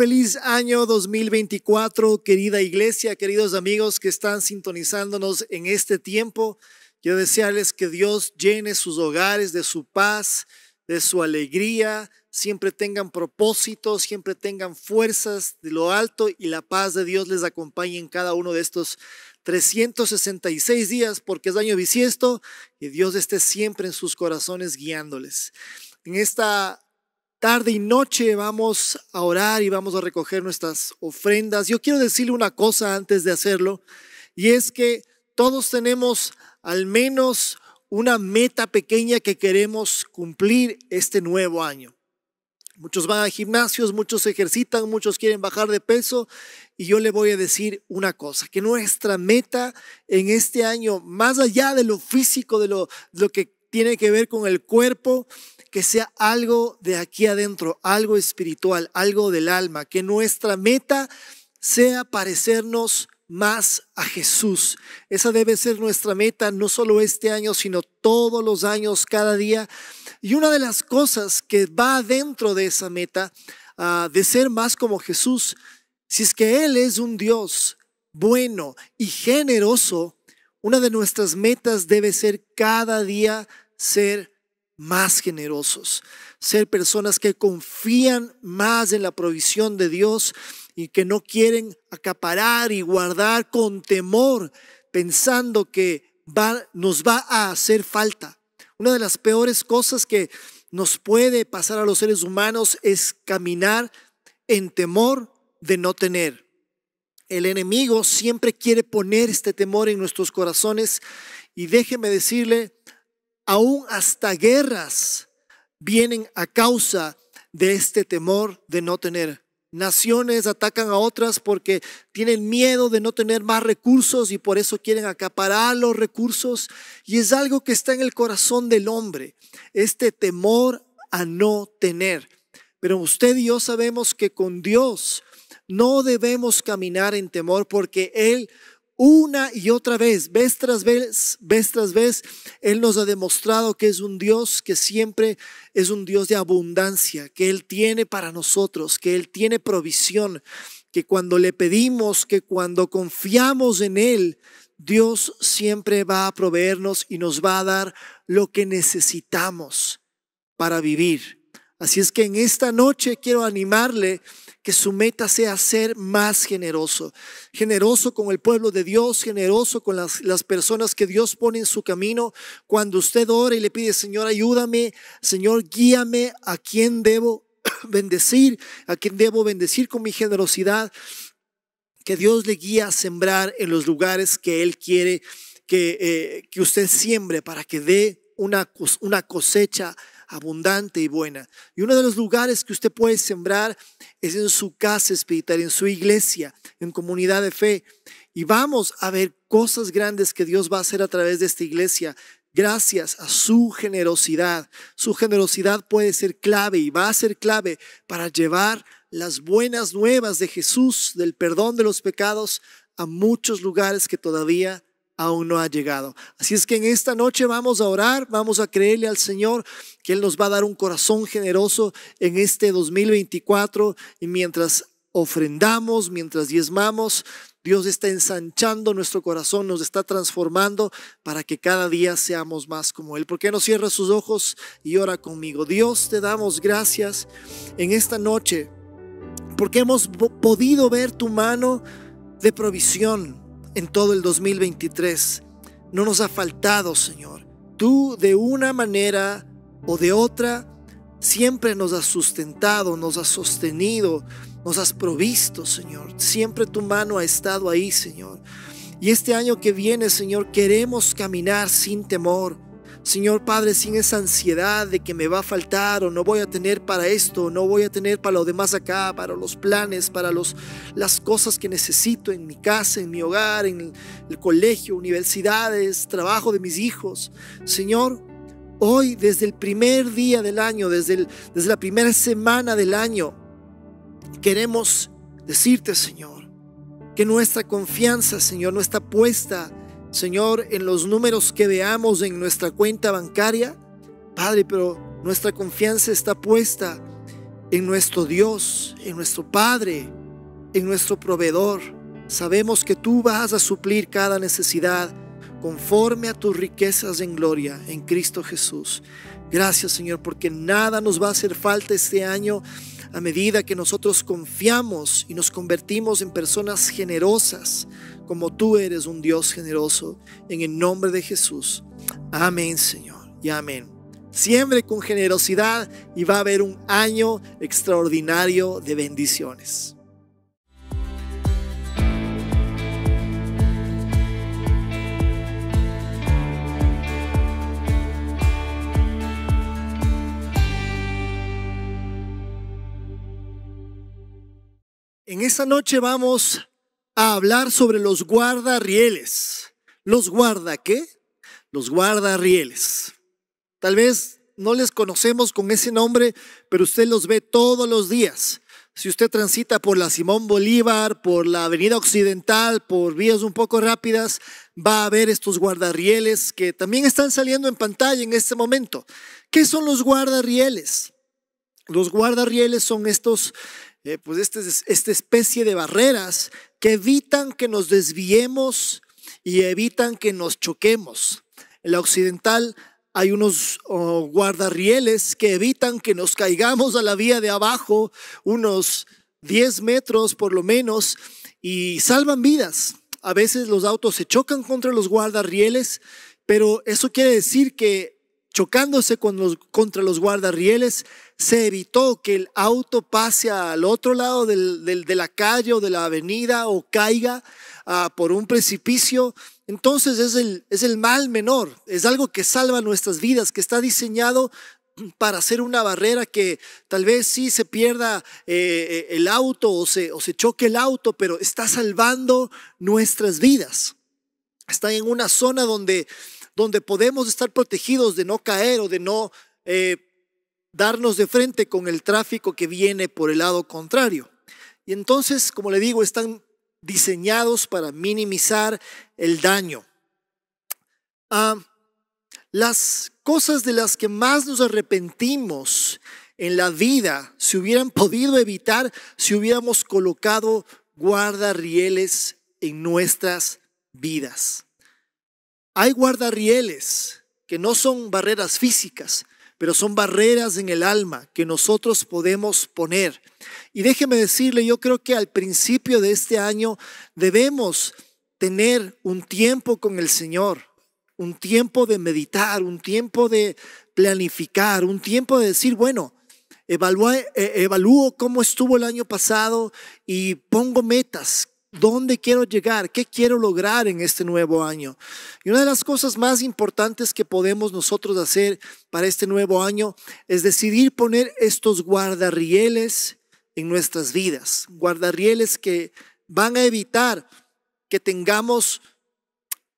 feliz año 2024, querida iglesia, queridos amigos que están sintonizándonos en este tiempo. yo desearles que Dios llene sus hogares de su paz, de su alegría, siempre tengan propósitos, siempre tengan fuerzas de lo alto y la paz de Dios les acompañe en cada uno de estos 366 días porque es año bisiesto y Dios esté siempre en sus corazones guiándoles. En esta tarde y noche vamos a orar y vamos a recoger nuestras ofrendas. Yo quiero decirle una cosa antes de hacerlo, y es que todos tenemos al menos una meta pequeña que queremos cumplir este nuevo año. Muchos van a gimnasios, muchos ejercitan, muchos quieren bajar de peso y yo le voy a decir una cosa, que nuestra meta en este año, más allá de lo físico, de lo, de lo que tiene que ver con el cuerpo, que sea algo de aquí adentro, algo espiritual, algo del alma, que nuestra meta sea parecernos más a Jesús. Esa debe ser nuestra meta, no solo este año, sino todos los años, cada día. Y una de las cosas que va dentro de esa meta, ah, de ser más como Jesús, si es que Él es un Dios bueno y generoso, una de nuestras metas debe ser cada día ser más generosos, ser personas que confían más en la provisión de Dios y que no quieren acaparar y guardar con temor pensando que nos va a hacer falta. Una de las peores cosas que nos puede pasar a los seres humanos es caminar en temor de no tener. El enemigo siempre quiere poner este temor en nuestros corazones y déjeme decirle, aún hasta guerras vienen a causa de este temor de no tener. Naciones atacan a otras porque tienen miedo de no tener más recursos y por eso quieren acaparar los recursos. Y es algo que está en el corazón del hombre, este temor a no tener. Pero usted y yo sabemos que con Dios no debemos caminar en temor porque Él una y otra vez, vez tras vez, tras vez, Él nos ha demostrado que es un Dios que siempre es un Dios de abundancia, que Él tiene para nosotros, que Él tiene provisión, que cuando le pedimos, que cuando confiamos en Él, Dios siempre va a proveernos y nos va a dar lo que necesitamos para vivir Así es que en esta noche quiero animarle que su meta sea ser más generoso. Generoso con el pueblo de Dios, generoso con las, las, personas que Dios pone en su camino. Cuando usted ora y le pide, Señor, ayúdame, Señor, guíame a quién debo bendecir, a quién debo bendecir con mi generosidad. Que Dios le guíe a sembrar en los lugares que Él quiere que, eh, que usted siembre para que dé una, una cosecha abundante y buena. Y uno de los lugares que usted puede sembrar es en su casa espiritual, en su iglesia, en comunidad de fe. Y vamos a ver cosas grandes que Dios va a hacer a través de esta iglesia gracias a su generosidad. Su generosidad puede ser clave y va a ser clave para llevar las buenas nuevas de Jesús, del perdón de los pecados, a muchos lugares que todavía aún no ha llegado. Así es que en esta noche vamos a orar, vamos a creerle al Señor que Él nos va a dar un corazón generoso en este 2024 y mientras ofrendamos, mientras diezmamos, Dios está ensanchando nuestro corazón, nos está transformando para que cada día seamos más como Él. ¿Por qué no cierra sus ojos y ora conmigo? Dios, te damos gracias en esta noche porque hemos podido ver tu mano de provisión en todo el 2023. No nos ha faltado, Señor. Tú de una manera o de otra siempre nos has sustentado, nos has sostenido, nos has provisto, Señor. Siempre tu mano ha estado ahí, Señor. Y este año que viene, Señor, queremos caminar sin temor Señor Padre, sin esa ansiedad de que me va a faltar o no voy a tener para esto, no voy a tener para lo demás acá, para los planes, para los, las cosas que necesito en mi casa, en mi hogar, en el colegio, universidades, trabajo de mis hijos. Señor, hoy desde el primer día del año, desde, desde la primera semana del año, queremos decirte, Señor, que nuestra confianza, Señor, no está puesta Señor, en los números que veamos en nuestra cuenta bancaria, Padre, pero nuestra confianza está puesta en nuestro Dios, en nuestro Padre, en nuestro proveedor. Sabemos que tú vas a suplir cada necesidad conforme a tus riquezas en gloria en Cristo Jesús. Gracias Señor, porque nada nos va a hacer falta este año a medida que nosotros confiamos y nos convertimos en personas generosas, como tú eres un Dios generoso. En el nombre de Jesús. Amén, Señor. Y amén. Siempre con generosidad y va a haber un año extraordinario de bendiciones. En esta noche vamos a hablar sobre los guardarrieles. ¿Los guarda qué? Los guardarrieles. Tal vez no les conocemos con ese nombre, pero usted los ve todos los días. Si usted transita por la Simón Bolívar, por la Avenida Occidental, por vías un poco rápidas, va a ver estos guardarrieles que también están saliendo en pantalla en este momento. ¿Qué son los guardarrieles? Los guardarrieles son estos eh, pues esta especie de barreras que evitan que nos desviemos y evitan que nos choquemos. En la occidental hay unos oh, guardarrieles que evitan que nos caigamos a la vía de abajo, unos 10 metros por lo menos, y salvan vidas. A veces los autos se chocan contra los guardarrieles, pero eso quiere decir que chocándose contra los guardarrieles, se evitó que el auto pase al otro lado del, de la calle o de la avenida o caiga ah, por un precipicio. Entonces es el, es el mal menor, es algo que salva nuestras vidas, que está diseñado para hacer una barrera que tal vez sí se pierda eh, eh, el auto o se, o se choque el auto, pero está salvando nuestras vidas. Está en una zona donde donde podemos estar protegidos de no caer o de no eh, darnos de frente con el tráfico que viene por el lado contrario. Y entonces, como le digo, están diseñados para minimizar el daño. Ah, las cosas de las que más nos arrepentimos en la vida se hubieran podido evitar si hubiéramos colocado guardarrieles en nuestras vidas. Hay guardarrieles que no son barreras físicas, pero son barreras en el alma que nosotros podemos poner. Y déjeme decirle, yo creo que al principio de este año debemos tener un tiempo con el Señor, un tiempo de meditar, un tiempo de planificar, un tiempo de decir, bueno, evalúo, eh, evalúo cómo estuvo el año pasado y pongo metas ¿Dónde quiero llegar? ¿Qué quiero lograr en este nuevo año? Y una de las cosas más importantes que podemos nosotros hacer para este nuevo año es decidir poner estos guardarrieles en nuestras vidas, guardarrieles que van a evitar que tengamos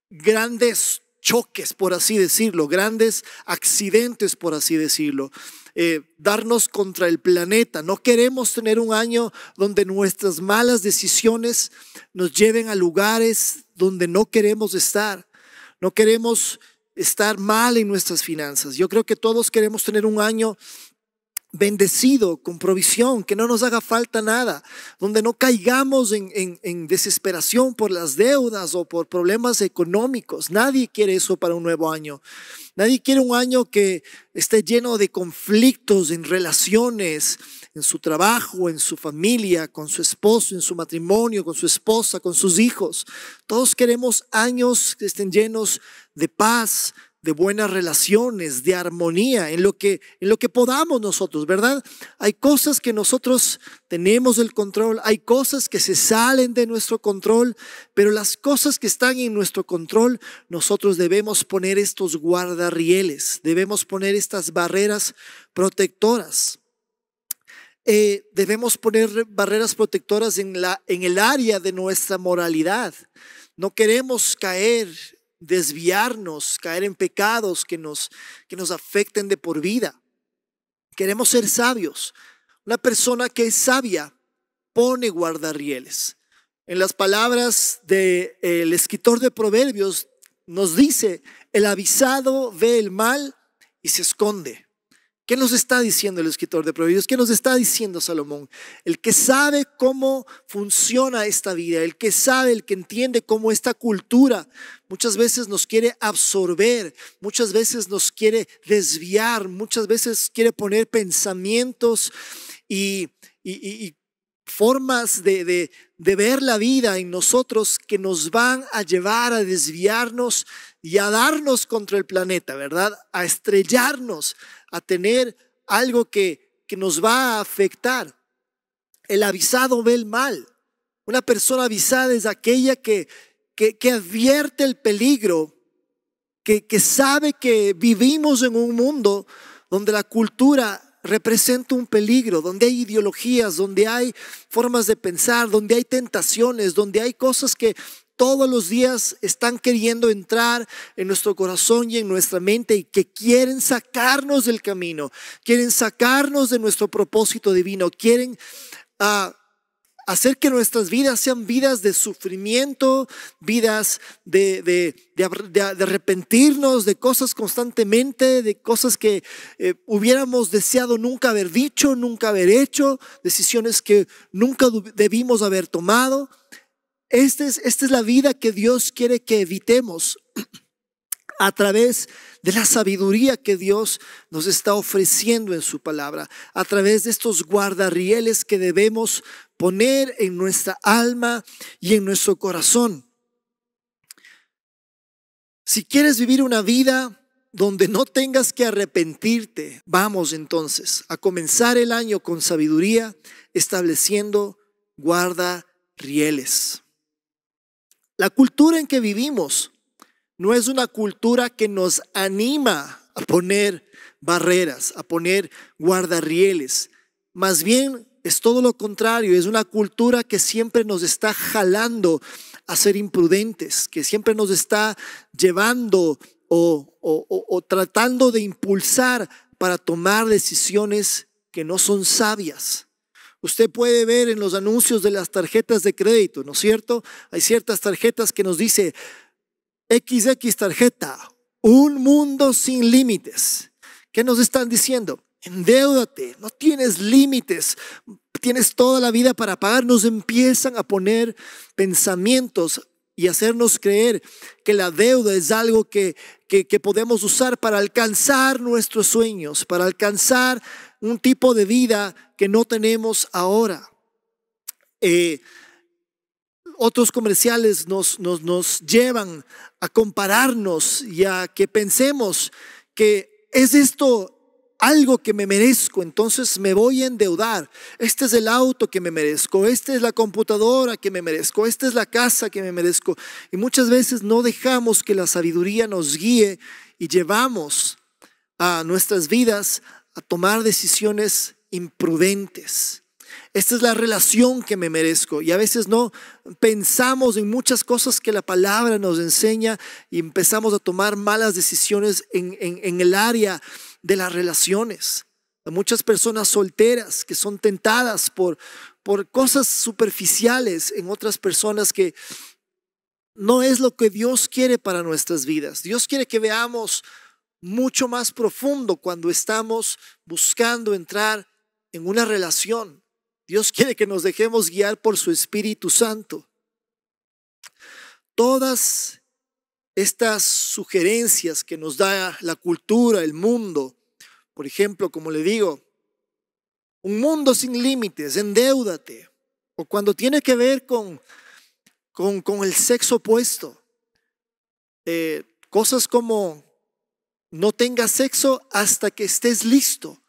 grandes choques, por así decirlo, grandes accidentes, por así decirlo. Eh, darnos contra el planeta. No queremos tener un año donde nuestras malas decisiones nos lleven a lugares donde no queremos estar. No queremos estar mal en nuestras finanzas. Yo creo que todos queremos tener un año bendecido con provisión, que no nos haga falta nada, donde no caigamos en, desesperación por las deudas o por problemas económicos. Nadie quiere eso para un nuevo año. Nadie quiere un año que esté lleno de conflictos en relaciones, en su trabajo, en su familia, con su esposo, en su matrimonio, con su esposa, con sus hijos. Todos queremos años que estén llenos de paz, de buenas relaciones, de armonía, en lo que, en lo que podamos nosotros, ¿verdad? Hay cosas que nosotros tenemos el control, hay cosas que se salen de nuestro control, pero las cosas que están en nuestro control, nosotros debemos poner estos guardarrieles, debemos poner estas barreras protectoras. Eh, debemos poner barreras protectoras en, la, en el área de nuestra moralidad. No queremos caer desviarnos, caer en pecados que nos, que nos afecten de por vida. Queremos ser sabios. Una persona que es sabia pone guardarrieles. En las palabras del de, escritor de Proverbios nos dice, el avisado ve el mal y se esconde, ¿Qué nos está diciendo el escritor de Proverbios? ¿Qué nos está diciendo Salomón? El que sabe cómo funciona esta vida, el que sabe, el que entiende cómo esta cultura muchas veces nos quiere absorber, muchas veces nos quiere desviar, muchas veces quiere poner pensamientos y, y formas de, ver la vida en nosotros que nos van a llevar a desviarnos y a darnos contra el planeta, ¿verdad? A estrellarnos, a tener algo que, que nos va a afectar. El avisado ve el mal. Una persona avisada es aquella que, que, advierte el peligro, que, que sabe que vivimos en un mundo donde la cultura representa un peligro, donde hay ideologías, donde hay formas de pensar, donde hay tentaciones, donde hay cosas que todos los días están queriendo entrar en nuestro corazón y en nuestra mente y que quieren sacarnos del camino, quieren sacarnos de nuestro propósito divino, quieren ah, hacer que nuestras vidas sean vidas de sufrimiento, vidas de, arrepentirnos de cosas constantemente, de cosas que eh, hubiéramos deseado nunca haber dicho, nunca haber hecho, decisiones que nunca debimos haber tomado. Este es, esta es la vida que Dios quiere que evitemos a través de la sabiduría que Dios nos está ofreciendo en su palabra, a través de estos guardarrieles que debemos poner en nuestra alma y en nuestro corazón. Si quieres vivir una vida donde no tengas que arrepentirte, vamos entonces a comenzar el año con sabiduría, estableciendo guarda La cultura en que vivimos no es una cultura que nos anima a poner barreras, a poner guardarrieles. Más bien es todo lo contrario, es una cultura que siempre nos está jalando a ser imprudentes, que siempre nos está llevando o, tratando de impulsar para tomar decisiones que no son sabias. Usted puede ver en los anuncios de las tarjetas de crédito, ¿no es cierto? Hay ciertas tarjetas que nos dice XX tarjeta, un mundo sin límites. ¿Qué nos están diciendo? endeúdate, no tienes límites, tienes toda la vida para pagar, nos empiezan a poner pensamientos y hacernos creer que la deuda es algo que, que, podemos usar para alcanzar nuestros sueños, para alcanzar un tipo de vida que no tenemos ahora. Eh, otros comerciales nos, nos, nos llevan a compararnos y a que pensemos que es esto algo que me merezco, entonces me voy a endeudar. Este es el auto que me merezco, esta es la computadora que me merezco, esta es la casa que me merezco. Y muchas veces no dejamos que la sabiduría nos guíe y llevamos a nuestras vidas a tomar decisiones imprudentes. Esta es la relación que me merezco. Y a veces no pensamos en muchas cosas que la palabra nos enseña y empezamos a tomar malas decisiones en, en el área de las relaciones. A muchas personas solteras que son tentadas por, por cosas superficiales en otras personas que no es lo que Dios quiere para nuestras vidas. Dios quiere que veamos mucho más profundo cuando estamos buscando entrar en una relación. Dios quiere que nos dejemos guiar por su Espíritu Santo. Todas estas sugerencias que nos da la cultura, el mundo. Por ejemplo, como le digo, un mundo sin límites, endeúdate. O cuando tiene que ver con, con, el sexo opuesto. Eh, cosas como no tengas sexo hasta que estés listo.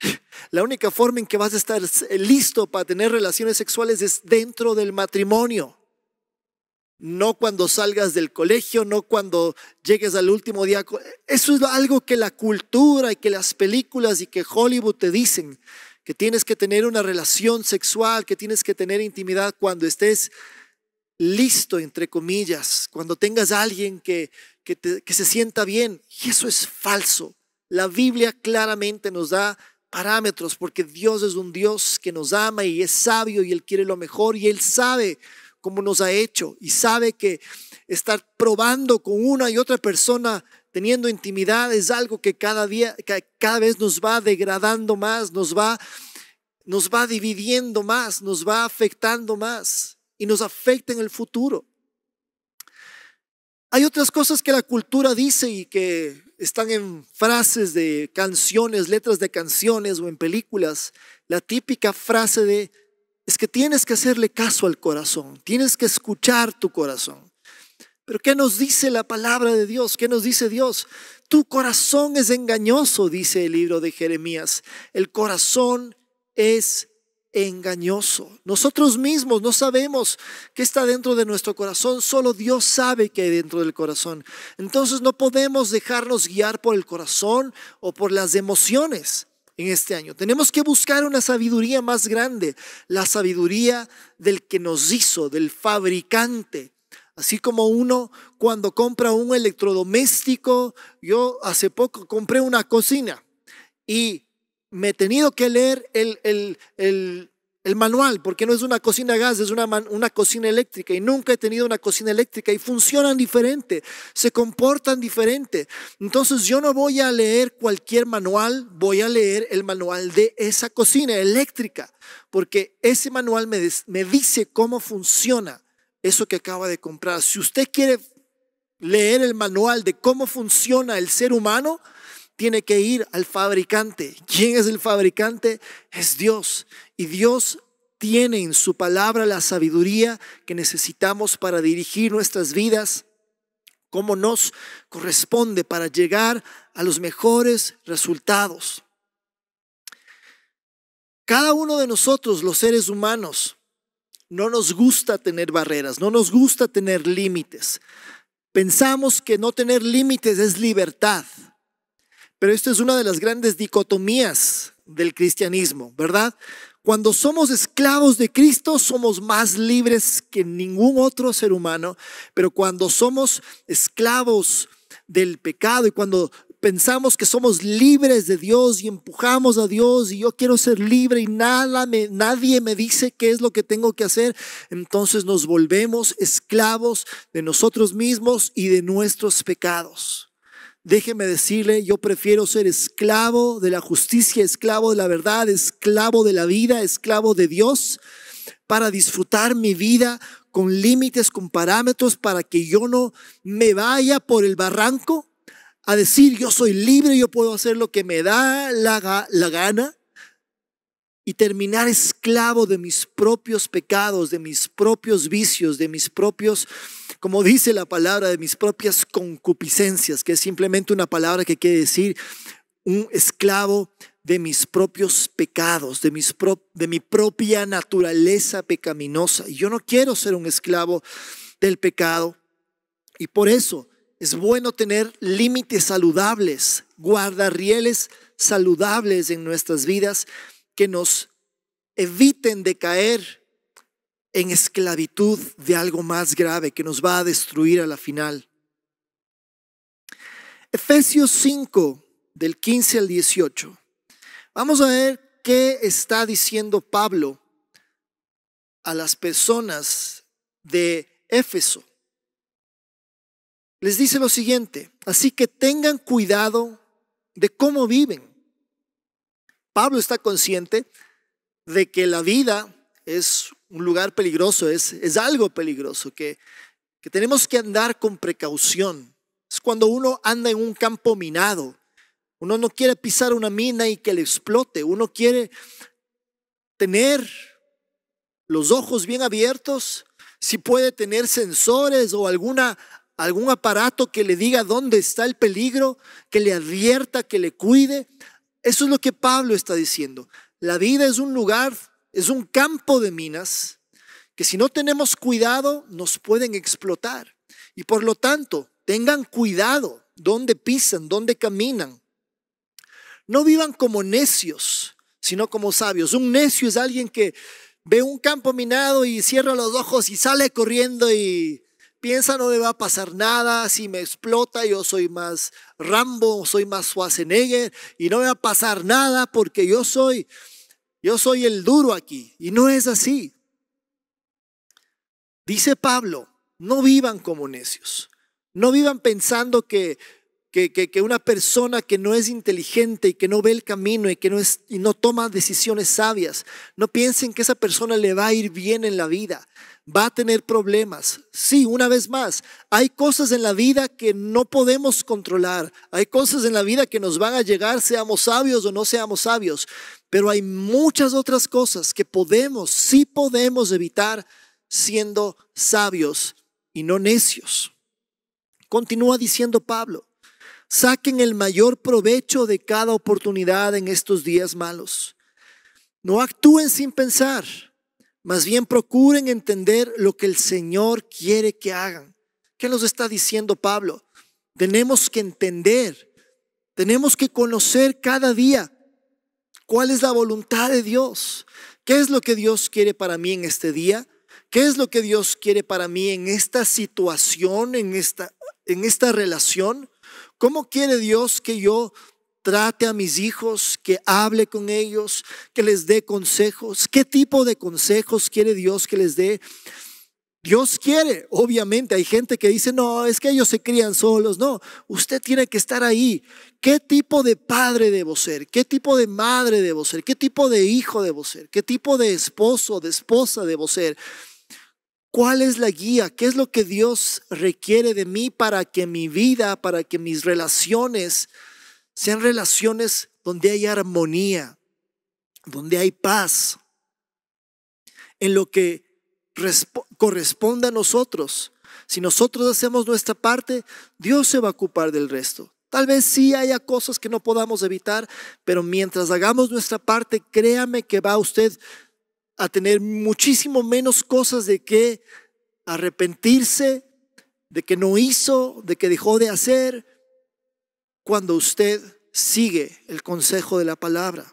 La única forma en que vas a estar eh, listo para tener relaciones sexuales es dentro del matrimonio no cuando salgas del colegio, no cuando llegues al último día. Eso es algo que la cultura y que las películas y que Hollywood te dicen, que tienes que tener una relación sexual, que tienes que tener intimidad cuando estés listo, entre comillas, cuando tengas a alguien que, que, te, que se sienta bien. Y eso es falso. La Biblia claramente nos da parámetros porque Dios es un Dios que nos ama y es sabio y Él quiere lo mejor y Él sabe como nos ha hecho y sabe que estar probando con una y otra persona, teniendo intimidad, es algo que cada día, cada vez nos va degradando más, nos va, nos va dividiendo más, nos va afectando más y nos afecta en el futuro. Hay otras cosas que la cultura dice y que están en frases de canciones, letras de canciones o en películas. La típica frase de es que tienes que hacerle caso al corazón, tienes que escuchar tu corazón. Pero ¿qué nos dice la palabra de Dios? ¿Qué nos dice Dios? Tu corazón es engañoso, dice el libro de Jeremías. El corazón es engañoso. Nosotros mismos no sabemos qué está dentro de nuestro corazón, solo Dios sabe qué hay dentro del corazón. Entonces no podemos dejarnos guiar por el corazón o por las emociones en este año. Tenemos que buscar una sabiduría más grande, la sabiduría del que nos hizo, del fabricante. Así como uno cuando compra un electrodoméstico, yo hace poco compré una cocina y me he tenido que leer el, el, el el manual, porque no es una cocina a gas, es una, una cocina eléctrica y nunca he tenido una cocina eléctrica y funcionan diferente, se comportan diferente. Entonces yo no voy a leer cualquier manual, voy a leer el manual de esa cocina eléctrica, porque ese manual me, me dice cómo funciona eso que acaba de comprar. Si usted quiere leer el manual de cómo funciona el ser humano, tiene que ir al fabricante. ¿Quién es el fabricante? Es Dios. Y Dios tiene en su palabra la sabiduría que necesitamos para dirigir nuestras vidas como nos corresponde para llegar a los mejores resultados. Cada uno de nosotros, los seres humanos, no nos gusta tener barreras, no nos gusta tener límites. Pensamos que no tener límites es libertad. Pero esto es una de las grandes dicotomías del cristianismo, ¿verdad? Cuando somos esclavos de Cristo, somos más libres que ningún otro ser humano, pero cuando somos esclavos del pecado y cuando pensamos que somos libres de Dios y empujamos a Dios y yo quiero ser libre y nada me, nadie me dice qué es lo que tengo que hacer, entonces nos volvemos esclavos de nosotros mismos y de nuestros pecados. Déjeme decirle, yo prefiero ser esclavo de la justicia, esclavo de la verdad, esclavo de la vida, esclavo de Dios, para disfrutar mi vida con límites, con parámetros, para que yo no me vaya por el barranco a decir yo soy libre, yo puedo hacer lo que me da la, la gana y terminar esclavo de mis propios pecados, de mis propios vicios, de mis propios como dice la palabra, de mis propias concupiscencias, que es simplemente una palabra que quiere decir un esclavo de mis propios pecados, de, mis de mi propia naturaleza pecaminosa. Y yo no quiero ser un esclavo del pecado. Y por eso es bueno tener límites saludables, guardarrieles saludables en nuestras vidas que nos eviten de caer en esclavitud de algo más grave que nos va a destruir a la final. Efesios 5, del 15 al 18. Vamos a ver qué está diciendo Pablo a las personas de Éfeso. Les dice lo siguiente, así que tengan cuidado de cómo viven. Pablo está consciente de que la vida es un lugar peligroso, es, es algo peligroso, que, que tenemos que andar con precaución. Es cuando uno anda en un campo minado. Uno no quiere pisar una mina y que le explote. Uno quiere tener los ojos bien abiertos. Si puede tener sensores o alguna, algún aparato que le diga dónde está el peligro, que le advierta, que le cuide. Eso es lo que Pablo está diciendo. La vida es un lugar es un campo de minas que si no tenemos cuidado nos pueden explotar. Y por lo tanto, tengan cuidado dónde pisan, dónde caminan. No vivan como necios, sino como sabios. Un necio es alguien que ve un campo minado y cierra los ojos y sale corriendo y piensa no me va a pasar nada, si me explota yo soy más Rambo, soy más Schwarzenegger y no me va a pasar nada porque yo soy yo soy el duro aquí. Y no es así. Dice Pablo, no vivan como necios. No vivan pensando que, que, una persona que no es inteligente y que no ve el camino y que no, es, y no toma decisiones sabias, no piensen que esa persona le va a ir bien en la vida. Va a tener problemas. Sí, una vez más, hay cosas en la vida que no podemos controlar. Hay cosas en la vida que nos van a llegar, seamos sabios o no seamos sabios. Pero hay muchas otras cosas que podemos, sí podemos evitar siendo sabios y no necios. Continúa diciendo Pablo, saquen el mayor provecho de cada oportunidad en estos días malos. No actúen sin pensar, más bien procuren entender lo que el Señor quiere que hagan. ¿Qué nos está diciendo Pablo? Tenemos que entender, tenemos que conocer cada día ¿Cuál es la voluntad de Dios? ¿Qué es lo que Dios quiere para mí en este día? ¿Qué es lo que Dios quiere para mí en esta situación, en esta, en esta relación? ¿Cómo quiere Dios que yo trate a mis hijos, que hable con ellos, que les dé consejos? ¿Qué tipo de consejos quiere Dios que les dé? Dios quiere, obviamente, hay gente que dice, no, es que ellos se crían solos, no, usted tiene que estar ahí ¿Qué tipo de padre debo ser? ¿Qué tipo de madre debo ser? ¿Qué tipo de hijo debo ser? ¿Qué tipo de esposo, de esposa debo ser? ¿Cuál es la guía? ¿Qué es lo que Dios requiere de mí para que mi vida, para que mis relaciones sean relaciones donde hay armonía, donde hay paz, en lo que corresponda a nosotros? Si nosotros hacemos nuestra parte, Dios se va a ocupar del resto. Tal vez sí haya cosas que no podamos evitar, pero mientras hagamos nuestra parte, créame que va usted a tener muchísimo menos cosas de que arrepentirse, de que no hizo, de que dejó de hacer, cuando usted sigue el consejo de la palabra.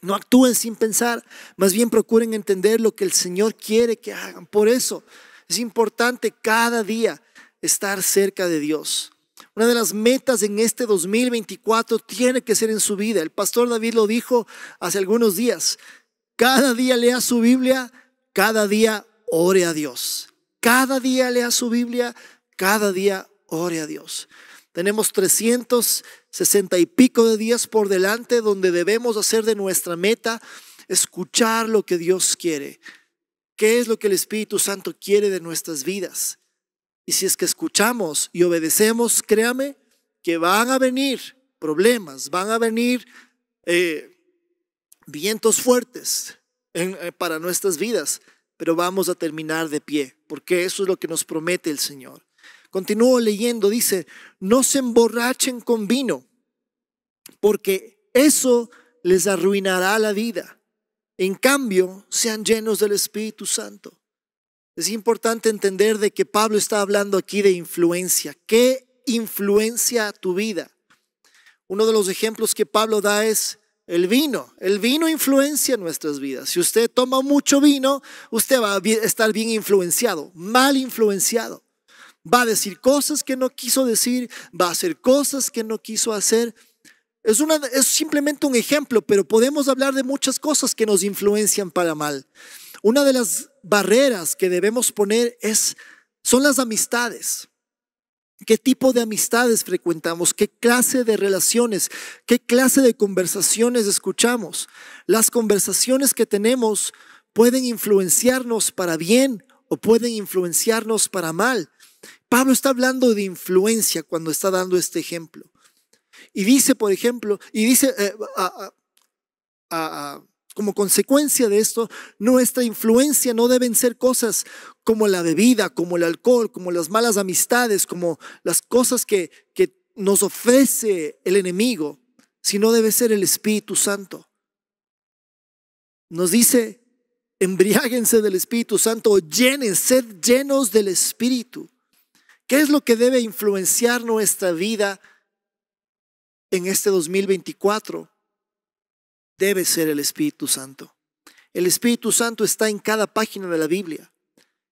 No actúen sin pensar, más bien procuren entender lo que el Señor quiere que hagan. Por eso es importante cada día estar cerca de Dios. Una de las metas en este 2024 tiene que ser en su vida. El pastor David lo dijo hace algunos días. Cada día lea su Biblia, cada día ore a Dios. Cada día lea su Biblia, cada día ore a Dios. Tenemos 360 y pico de días por delante donde debemos hacer de nuestra meta escuchar lo que Dios quiere. ¿Qué es lo que el Espíritu Santo quiere de nuestras vidas? Y si es que escuchamos y obedecemos, créame que van a venir problemas, van a venir eh, vientos fuertes eh, para nuestras vidas, pero vamos a terminar de pie, porque eso es lo que nos promete el Señor. Continúo leyendo, dice, no se emborrachen con vino, porque eso les arruinará la vida. En cambio, sean llenos del Espíritu Santo. Es importante entender de que Pablo está hablando aquí de influencia. ¿Qué influencia tu vida? Uno de los ejemplos que Pablo da es el vino. El vino influencia nuestras vidas. Si usted toma mucho vino, usted va a estar bien influenciado, mal influenciado. Va a decir cosas que no quiso decir, va a hacer cosas que no quiso hacer. Es, una, es simplemente un ejemplo, pero podemos hablar de muchas cosas que nos influencian para mal. Una de las barreras que debemos poner es, son las amistades. ¿Qué tipo de amistades frecuentamos? ¿Qué clase de relaciones? ¿Qué clase de conversaciones escuchamos? Las conversaciones que tenemos pueden influenciarnos para bien o pueden influenciarnos para mal. Pablo está hablando de influencia cuando está dando este ejemplo. Y dice, por ejemplo, y dice, eh, a, como consecuencia de esto, nuestra influencia no deben ser cosas como la bebida, como el alcohol, como las malas amistades, como las cosas que, nos ofrece el enemigo, sino debe ser el Espíritu Santo. Nos dice, embriáguense del Espíritu Santo, o llenen, sed llenos del Espíritu. ¿Qué es lo que debe influenciar nuestra vida en este 2024? debe ser el Espíritu Santo. El Espíritu Santo está en cada página de la Biblia.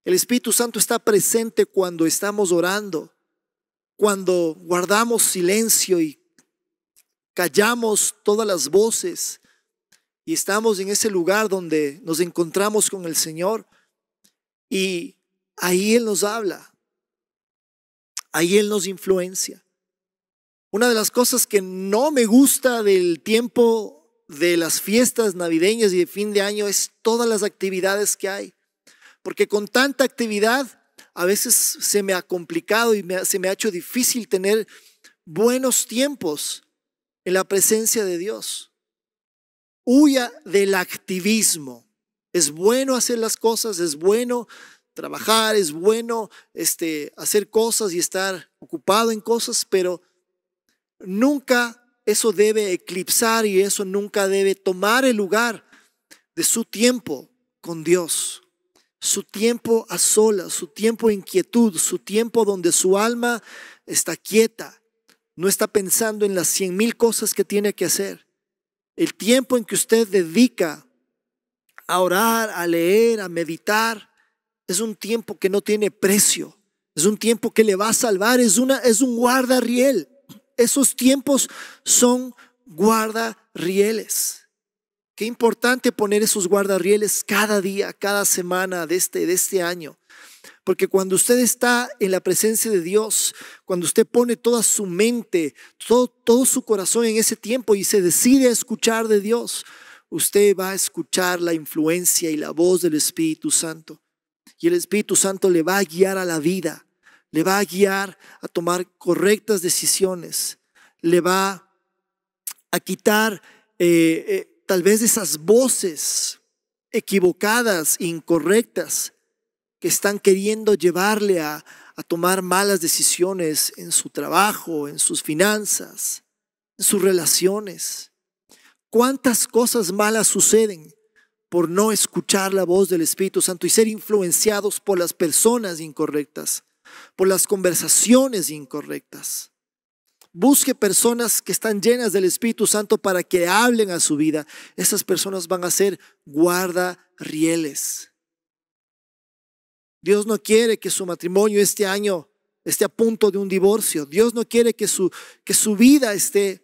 El Espíritu Santo está presente cuando estamos orando, cuando guardamos silencio y callamos todas las voces y estamos en ese lugar donde nos encontramos con el Señor y ahí Él nos habla, ahí Él nos influencia. Una de las cosas que no me gusta del tiempo de las fiestas navideñas y de fin de año es todas las actividades que hay. Porque con tanta actividad a veces se me ha complicado y se me ha hecho difícil tener buenos tiempos en la presencia de Dios. Huya del activismo. Es bueno hacer las cosas, es bueno trabajar, es bueno este, hacer cosas y estar ocupado en cosas, pero nunca eso debe eclipsar y eso nunca debe tomar el lugar de su tiempo con Dios, su tiempo a solas, su tiempo en quietud, su tiempo donde su alma está quieta, no está pensando en las cien mil cosas que tiene que hacer. El tiempo en que usted dedica a orar, a leer, a meditar, es un tiempo que no tiene precio, es un tiempo que le va a salvar, es, una, es un guardarriel esos tiempos son guardarrieles. Qué importante poner esos guardarrieles cada día, cada semana de este, de este año. Porque cuando usted está en la presencia de Dios, cuando usted pone toda su mente, todo, todo, su corazón en ese tiempo y se decide a escuchar de Dios, usted va a escuchar la influencia y la voz del Espíritu Santo. Y el Espíritu Santo le va a guiar a la vida le va a guiar a tomar correctas decisiones, le va a quitar eh, eh, tal vez esas voces equivocadas, incorrectas, que están queriendo llevarle a tomar malas decisiones en su trabajo, en sus finanzas, en sus relaciones. ¿Cuántas cosas malas suceden por no escuchar la voz del Espíritu Santo y ser influenciados por las personas incorrectas? por las conversaciones incorrectas. Busque personas que están llenas del Espíritu Santo para que hablen a su vida. Esas personas van a ser guardarrieles. Dios no quiere que su matrimonio este año esté a punto de un divorcio. Dios no quiere que su, que su vida esté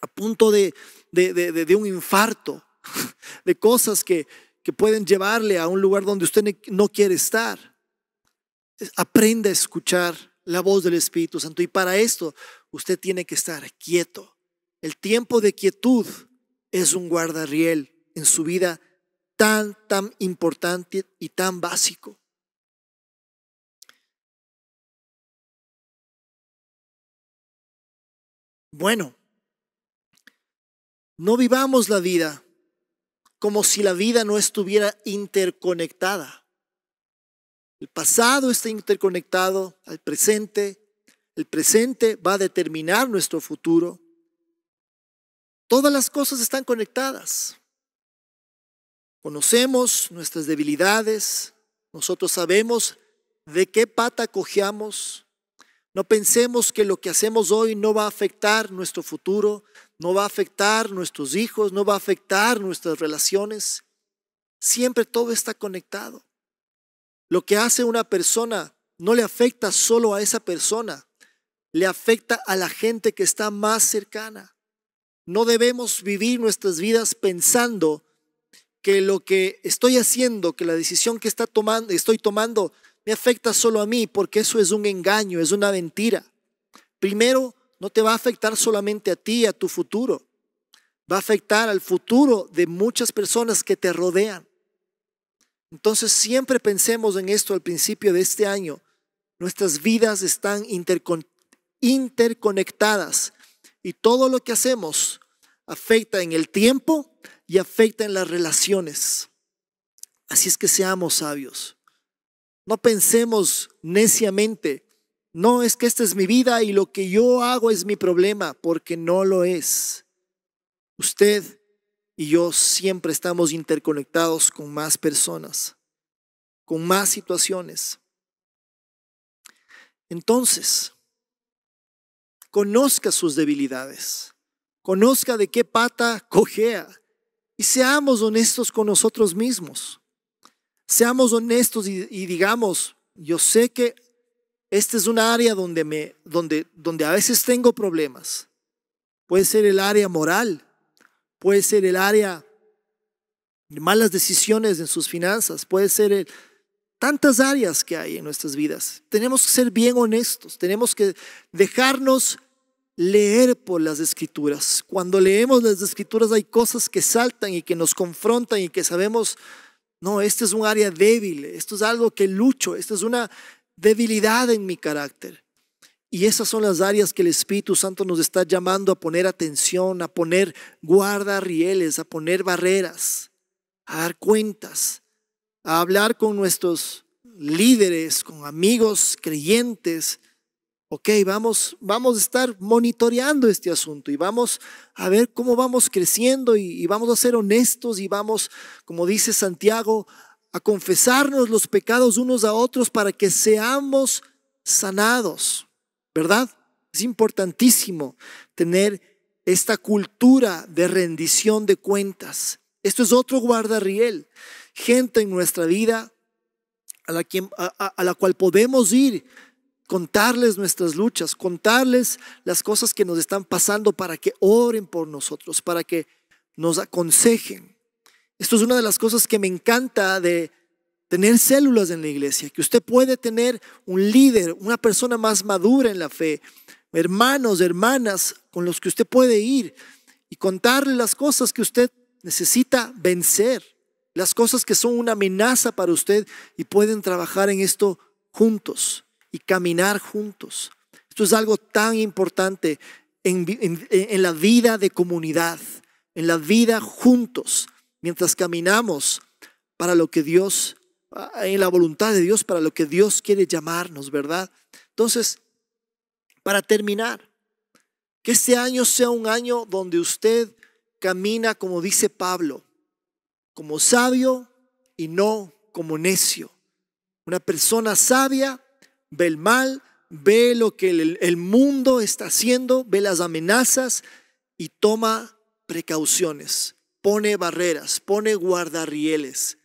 a punto de, de, de un infarto, de cosas que, que pueden llevarle a un lugar donde usted no quiere estar aprenda a escuchar la voz del Espíritu Santo. Y para esto usted tiene que estar quieto. El tiempo de quietud es un guardarriel en su vida tan, tan importante y tan básico. Bueno, no vivamos la vida como si la vida no estuviera interconectada. El pasado está interconectado al presente. El presente va a determinar nuestro futuro. Todas las cosas están conectadas. Conocemos nuestras debilidades. Nosotros sabemos de qué pata cojeamos. No pensemos que lo que hacemos hoy no va a afectar nuestro futuro, no va a afectar nuestros hijos, no va a afectar nuestras relaciones. Siempre todo está conectado. Lo que hace una persona no le afecta solo a esa persona, le afecta a la gente que está más cercana. No debemos vivir nuestras vidas pensando que lo que estoy haciendo, que la decisión que está tomando, estoy tomando me afecta solo a mí, porque eso es un engaño, es una mentira. Primero, no te va a afectar solamente a ti, a tu futuro. Va a afectar al futuro de muchas personas que te rodean. Entonces siempre pensemos en esto al principio de este año. Nuestras vidas están interconectadas y todo lo que hacemos afecta en el tiempo y afecta en las relaciones. Así es que seamos sabios. No pensemos neciamente, no es que esta es mi vida y lo que yo hago es mi problema, porque no lo es. Usted y yo siempre estamos interconectados con más personas, con más situaciones. Entonces, conozca sus debilidades, conozca de qué pata cojea y seamos honestos con nosotros mismos. Seamos honestos y, digamos, yo sé que este es un área donde a veces tengo problemas. Puede ser el área moral, puede ser el área de malas decisiones en sus finanzas, puede ser tantas áreas que hay en nuestras vidas. Tenemos que ser bien honestos, tenemos que dejarnos leer por las escrituras. Cuando leemos las escrituras hay cosas que saltan y que nos confrontan y que sabemos, no, este es un área débil, esto es algo que lucho, esto es una debilidad en mi carácter. Y esas son las áreas que el Espíritu Santo nos está llamando a poner atención, a poner guardarrieles, a poner barreras, a dar cuentas, a hablar con nuestros líderes, con amigos creyentes. Ok, vamos, vamos a estar monitoreando este asunto y vamos a ver cómo vamos creciendo y vamos a ser honestos y vamos, como dice Santiago, a confesarnos los pecados unos a otros para que seamos sanados. ¿verdad? Es importantísimo tener esta cultura de rendición de cuentas. Esto es otro guardarriel, gente en nuestra vida a la, a la cual podemos ir, contarles nuestras luchas, contarles las cosas que nos están pasando para que oren por nosotros, para que nos aconsejen. Esto es una de las cosas que me encanta de tener células en la iglesia, que usted puede tener un líder, una persona más madura en la fe, hermanos, hermanas con los que usted puede ir y contarle las cosas que usted necesita vencer, las cosas que son una amenaza para usted y pueden trabajar en esto juntos y caminar juntos. Esto es algo tan importante en, en la vida de comunidad, en la vida juntos, mientras caminamos para lo que Dios en la voluntad de Dios para lo que Dios quiere llamarnos, ¿verdad? Entonces, para terminar, que este año sea un año donde usted camina como dice Pablo, como sabio y no como necio. Una persona sabia ve el mal, ve lo que el, mundo está haciendo, ve las amenazas y toma precauciones, pone barreras, pone guardarrieles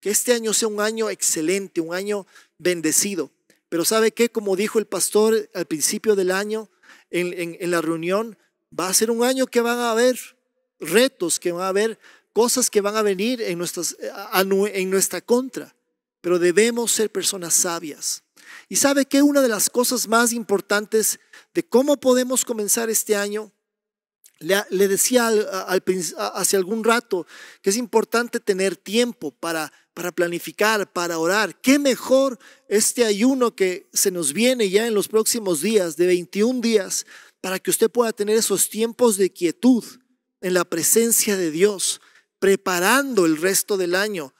que este año sea un año excelente, un año bendecido. Pero ¿sabe qué? Como dijo el pastor al principio del año, en, en, la reunión, va a ser un año que van a haber retos, que van a haber cosas que van a venir en, nuestras, eh, en nuestra contra. Pero debemos ser personas sabias. Y sabe que una de las cosas más importantes de cómo podemos comenzar este año, le, decía al, hace algún rato que es importante tener tiempo para para planificar, para orar. Qué mejor este ayuno que se nos viene ya en los próximos días, de 21 días, para que usted pueda tener esos tiempos de quietud en la presencia de Dios, preparando el resto del año,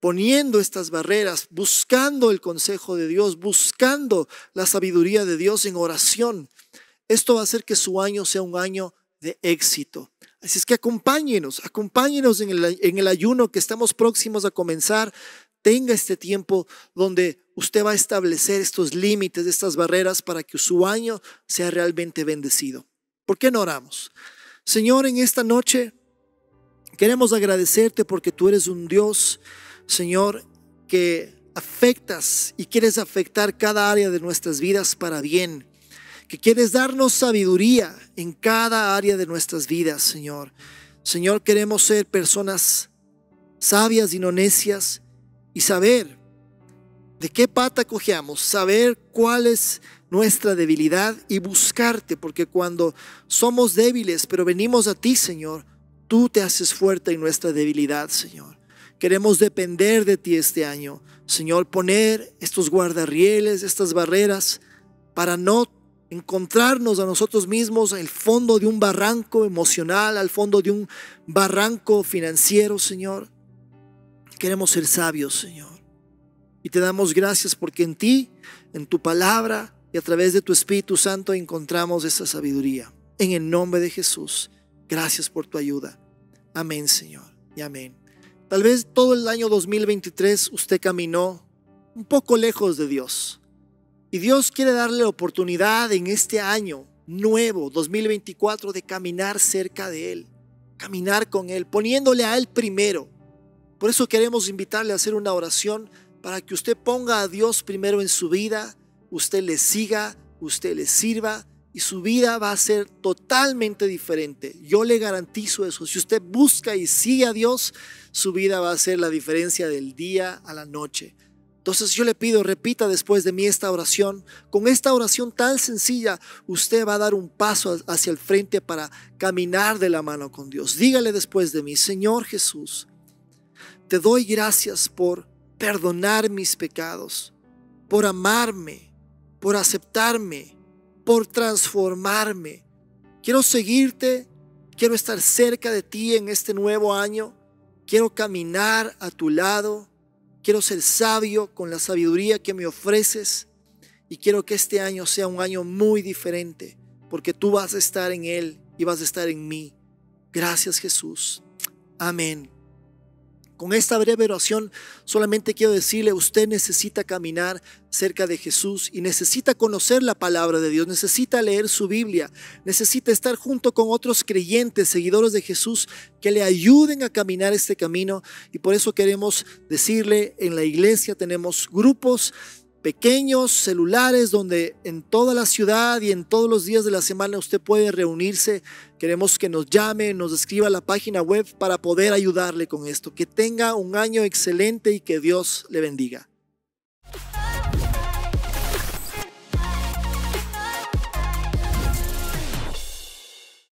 poniendo estas barreras, buscando el consejo de Dios, buscando la sabiduría de Dios en oración. Esto va a hacer que su año sea un año de éxito. Así es que acompáñenos, acompáñenos en el, ayuno que estamos próximos a comenzar. Tenga este tiempo donde usted va a establecer estos límites, estas barreras para que su año sea realmente bendecido. ¿Por qué no oramos? Señor, en esta noche queremos agradecerte porque tú eres un Dios, Señor, que afectas y quieres afectar cada área de nuestras vidas para bien quieres darnos sabiduría en cada área de nuestras vidas, Señor. Señor, queremos ser personas sabias y no necias y saber de qué pata cojeamos, saber cuál es nuestra debilidad y buscarte, porque cuando somos débiles, pero venimos a ti, Señor, tú te haces fuerte en nuestra debilidad, Señor. Queremos depender de ti este año, Señor, poner estos guardarrieles, estas barreras, para no encontrarnos a nosotros mismos al fondo de un barranco emocional, al fondo de un barranco financiero, Señor. Queremos ser sabios, Señor. Y te damos gracias porque en ti, en tu palabra y a través de tu Espíritu Santo encontramos esa sabiduría. En el nombre de Jesús, gracias por tu ayuda. Amén, Señor. Y amén. Tal vez todo el año 2023 usted caminó un poco lejos de Dios y Dios quiere darle la oportunidad en este año nuevo, 2024, de caminar cerca de Él, caminar con Él, poniéndole a Él primero. Por eso queremos invitarle a hacer una oración para que usted ponga a Dios primero en su vida, usted le siga, usted le sirva y su vida va a ser totalmente diferente. Yo le garantizo eso. Si usted busca y sigue a Dios, su vida va a ser la diferencia del día a la noche. Entonces yo le pido, repita después de mí esta oración. Con esta oración tan sencilla, usted va a dar un paso hacia el frente para caminar de la mano con Dios. Dígale después de mí, Señor Jesús, te doy gracias por perdonar mis pecados, por amarme, por aceptarme, por transformarme. Quiero seguirte, quiero estar cerca de ti en este nuevo año, quiero caminar a tu lado Quiero ser sabio con la sabiduría que me ofreces y quiero que este año sea un año muy diferente porque tú vas a estar en Él y vas a estar en mí. Gracias Jesús. Amén. Con esta breve oración solamente quiero decirle, usted necesita caminar cerca de Jesús y necesita conocer la palabra de Dios, necesita leer su Biblia, necesita estar junto con otros creyentes, seguidores de Jesús, que le ayuden a caminar este camino. Y por eso queremos decirle, en la iglesia tenemos grupos pequeños celulares donde en toda la ciudad y en todos los días de la semana usted puede reunirse. Queremos que nos llame, nos escriba a la página web para poder ayudarle con esto. Que tenga un año excelente y que Dios le bendiga.